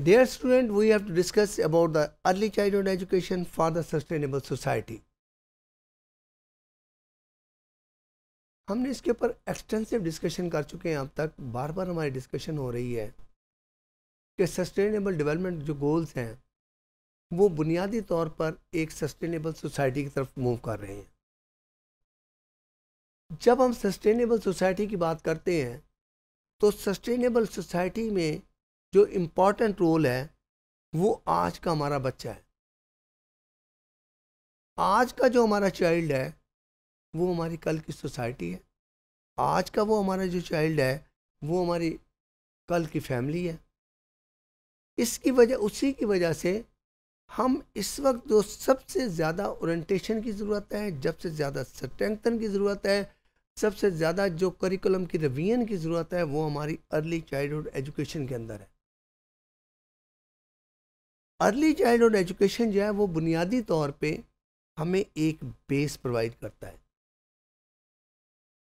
Dear student, we have to discuss about the early childhood education for the sustainable society. हमने इसके ऊपर extensive discussion कर चुके हैं अब तक बार बार हमारी डिस्कशन हो रही है कि सस्टेनेबल डेवलपमेंट जो गोल्स हैं वो बुनियादी तौर पर एक सस्टेनेबल सोसाइटी की तरफ मूव कर रहे हैं जब हम सस्टेनेबल सोसाइटी की बात करते हैं तो सस्टेनेबल सोसाइटी में जो इम्पोर्टेंट रोल है वो आज का हमारा बच्चा है आज का जो हमारा चाइल्ड है वो हमारी कल की सोसाइटी है आज का वो हमारा जो चाइल्ड है वो हमारी कल की फैमिली है इसकी वजह उसी की वजह से हम इस वक्त जो सबसे ज़्यादा ओरिएंटेशन की ज़रूरत है जब से ज़्यादा स्ट्रेंथन की ज़रूरत है सबसे ज़्यादा जो करिकुलम की रवीन की ज़रूरत है वो हमारी अर्ली चाइल्डहुड एजुकेशन के अंदर है अर्ली चाइल्डहुड एजुकेशन जो है वो बुनियादी तौर पे हमें एक बेस प्रोवाइड करता है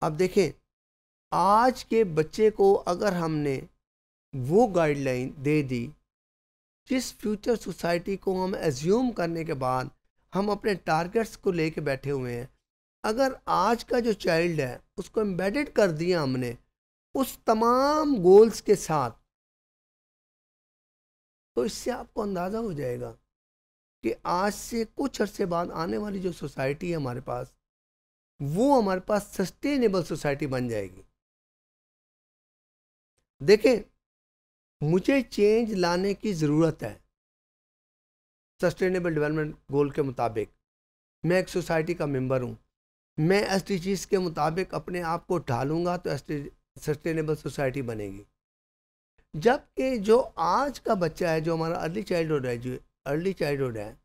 अब देखें आज के बच्चे को अगर हमने वो गाइडलाइन दे दी जिस फ्यूचर सोसाइटी को हम एज्यूम करने के बाद हम अपने टारगेट्स को लेके बैठे हुए हैं अगर आज का जो चाइल्ड है उसको एम्बेडेड कर दिया हमने उस तमाम गोल्स के साथ तो इससे आपको अंदाज़ा हो जाएगा कि आज से कुछ अरसे बाद आने वाली जो सोसाइटी है हमारे पास वो हमारे पास सस्टेनेबल सोसाइटी बन जाएगी देखें मुझे चेंज लाने की ज़रूरत है सस्टेनेबल डेवलपमेंट गोल के मुताबिक मैं एक सोसाइटी का मेंबर हूँ मैं एस के मुताबिक अपने आप को ढालूंगा तो सस्टेनेबल सोसाइटी बनेगी जबकि जो आज का बच्चा है जो हमारा अर्ली चाइल्डहुड है जो अर्ली चाइल्डहुड है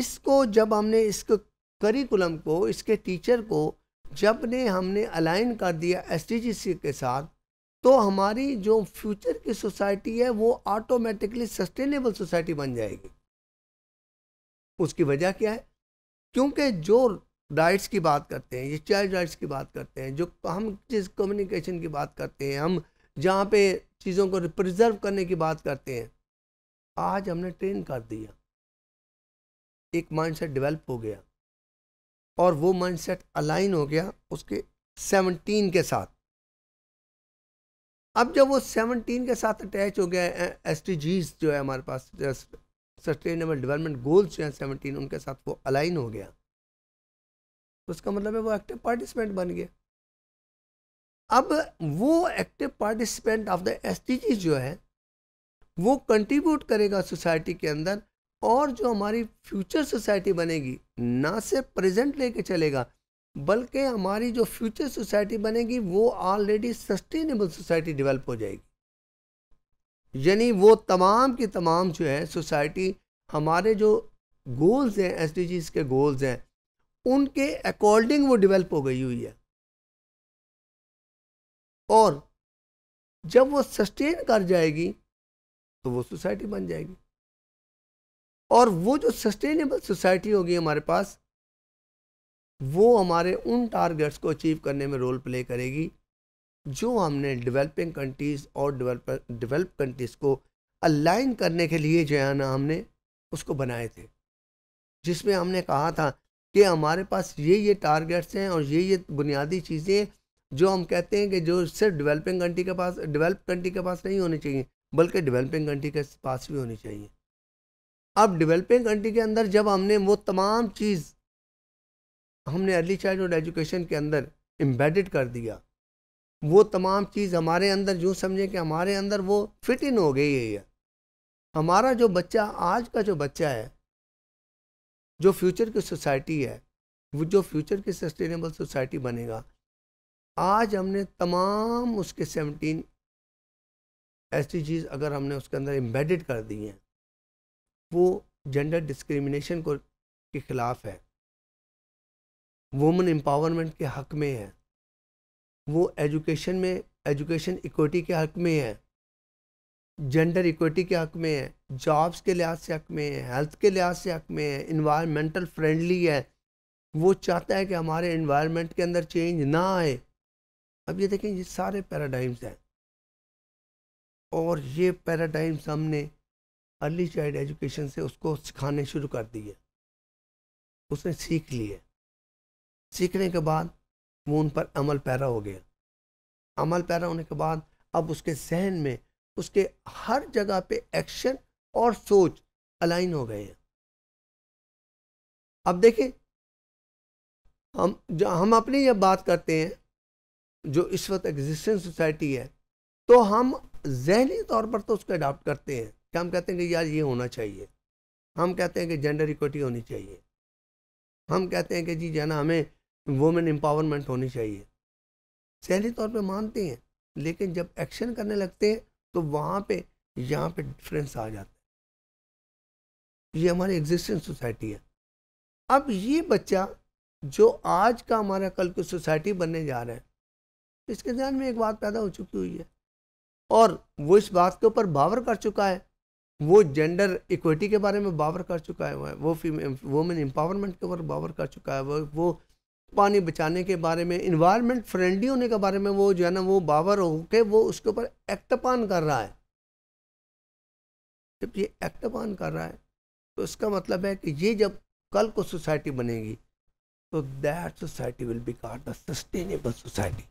इसको जब हमने इसको करिकुलम को इसके टीचर को जब ने हमने अलाइन कर दिया एस के साथ तो हमारी जो फ्यूचर की सोसाइटी है वो ऑटोमेटिकली सस्टेनेबल सोसाइटी बन जाएगी उसकी वजह क्या है क्योंकि जो राइट्स की बात करते हैं ये चाइल्ड राइट्स की बात करते हैं जो हम जिस कम्युनिकेशन की बात करते हैं हम जहाँ पे चीज़ों को प्रिजर्व करने की बात करते हैं आज हमने ट्रेन कर दिया एक माइंडसेट डेवलप हो गया और वो माइंडसेट अलाइन हो गया उसके सेवनटीन के साथ अब जब वो सेवनटीन के साथ अटैच हो गया एस जो है हमारे पास सस्टेनेबल डेवलपमेंट गोल्स जो हैं सेवनटीन उनके साथ वो अलाइन हो गया तो उसका मतलब है वो एक्टिव पार्टिसिपेंट बन गया अब वो active participant of the S जो है वो कंट्रीब्यूट करेगा सोसाइटी के अंदर और जो हमारी फ्यूचर सोसाइटी बनेगी ना से प्रेजेंट लेके चलेगा बल्कि हमारी जो फ्यूचर सोसाइटी बनेगी वो ऑलरेडी सस्टेनेबल सोसाइटी डेवलप हो जाएगी यानी वो तमाम की तमाम जो है सोसाइटी हमारे जो गोल्स हैं एस के गोल्स हैं उनके अकॉर्डिंग वो डेवलप हो गई हुई है और जब वो सस्टेन कर जाएगी तो वो सोसाइटी बन जाएगी और वो जो सस्टेनेबल सोसाइटी होगी हमारे पास वो हमारे उन टारगेट्स को अचीव करने में रोल प्ले करेगी जो हमने डेवलपिंग कंट्रीज़ और डेवलप डेवलप कंट्रीज़ को अलाइन करने के लिए जो है ना हमने उसको बनाए थे जिसमें हमने कहा था कि हमारे पास ये ये टारगेट्स हैं और ये ये बुनियादी चीज़ें जो हम कहते हैं कि जो सिर्फ डेवलपिंग कंट्री के पास डेवलप कंट्री के पास नहीं होनी चाहिए बल्कि डेवलपिंग कंट्री के पास भी होनी चाहिए अब डेवलपिंग कंट्री के अंदर जब हमने वो तमाम चीज़ हमने अर्ली चाइल्डहुड एजुकेशन के अंदर एम्बेडेड कर दिया वो तमाम चीज़ हमारे अंदर जो समझें कि हमारे अंदर वो फिट इन हो गई है ये हमारा जो बच्चा आज का जो बच्चा है जो फ्यूचर की सोसाइटी है वो जो फ्यूचर की सस्टेनेबल सोसाइटी बनेगा आज हमने तमाम उसके सेवनटीन ऐसी चीज़ अगर हमने उसके अंदर एम्बेडेड कर दी है वो जेंडर डिस्क्रिमिनेशन को के ख़िलाफ़ है वुमेन एम्पावरमेंट के हक़ में है वो एजुकेशन में एजुकेशन इक्विटी के हक़ में है जेंडर इक्विटी के हक़ में है जॉब्स के लिहाज से हक़ में है हेल्थ के लिहाज से हक़ में है इन्वायरमेंटल फ्रेंडली है वो चाहता है कि हमारे इन्वायरमेंट के अंदर चेंज ना आए अब ये देखें ये सारे पैराडाइम्स हैं और ये पैराडाइम्स हमने अर्ली चाइल्ड एजुकेशन से उसको सिखाने शुरू कर दिए उसने सीख लिए सीखने के बाद वो उन पर अमल पैरा हो गया अमल पैरा होने के बाद अब उसके जहन में उसके हर जगह पे एक्शन और सोच अलाइन हो गए हैं अब देखें हम हम अपनी यह बात करते हैं जो इस वक्त एग्जिस्टेंस सोसाइटी है तो हम जहनी तौर पर तो उसको अडाप्ट करते हैं कि हम कहते हैं कि यार ये होना चाहिए हम कहते हैं कि जेंडर इक्वटी होनी चाहिए हम कहते हैं कि जी जो ना हमें वुमेन एम्पावरमेंट होनी चाहिए जहनी तौर पर मानते हैं लेकिन जब एक्शन करने लगते हैं तो वहाँ पर यहाँ पर डिफ्रेंस आ जाता है ये हमारी एग्जिस्टेंस सोसाइटी है अब ये बच्चा जो आज का हमारा कल की सोसाइटी बनने जा रहा है इसके ध्यान में एक बात पैदा हो चुकी हुई है और वो इस बात के ऊपर बावर कर चुका है वो जेंडर इक्विटी के बारे में बावर कर चुका है वो फीमे वोमेन एम्पावरमेंट के ऊपर बावर कर चुका है वो वो पानी बचाने के बारे में इन्वायरमेंट फ्रेंडली होने के बारे में वो जो है ना वो बावर होके वो उसके ऊपर एक्टपान कर रहा है जब ये एक्टपान कर रहा है तो इसका मतलब है कि ये जब कल को सोसाइटी बनेगी तो that society will be called the sustainable society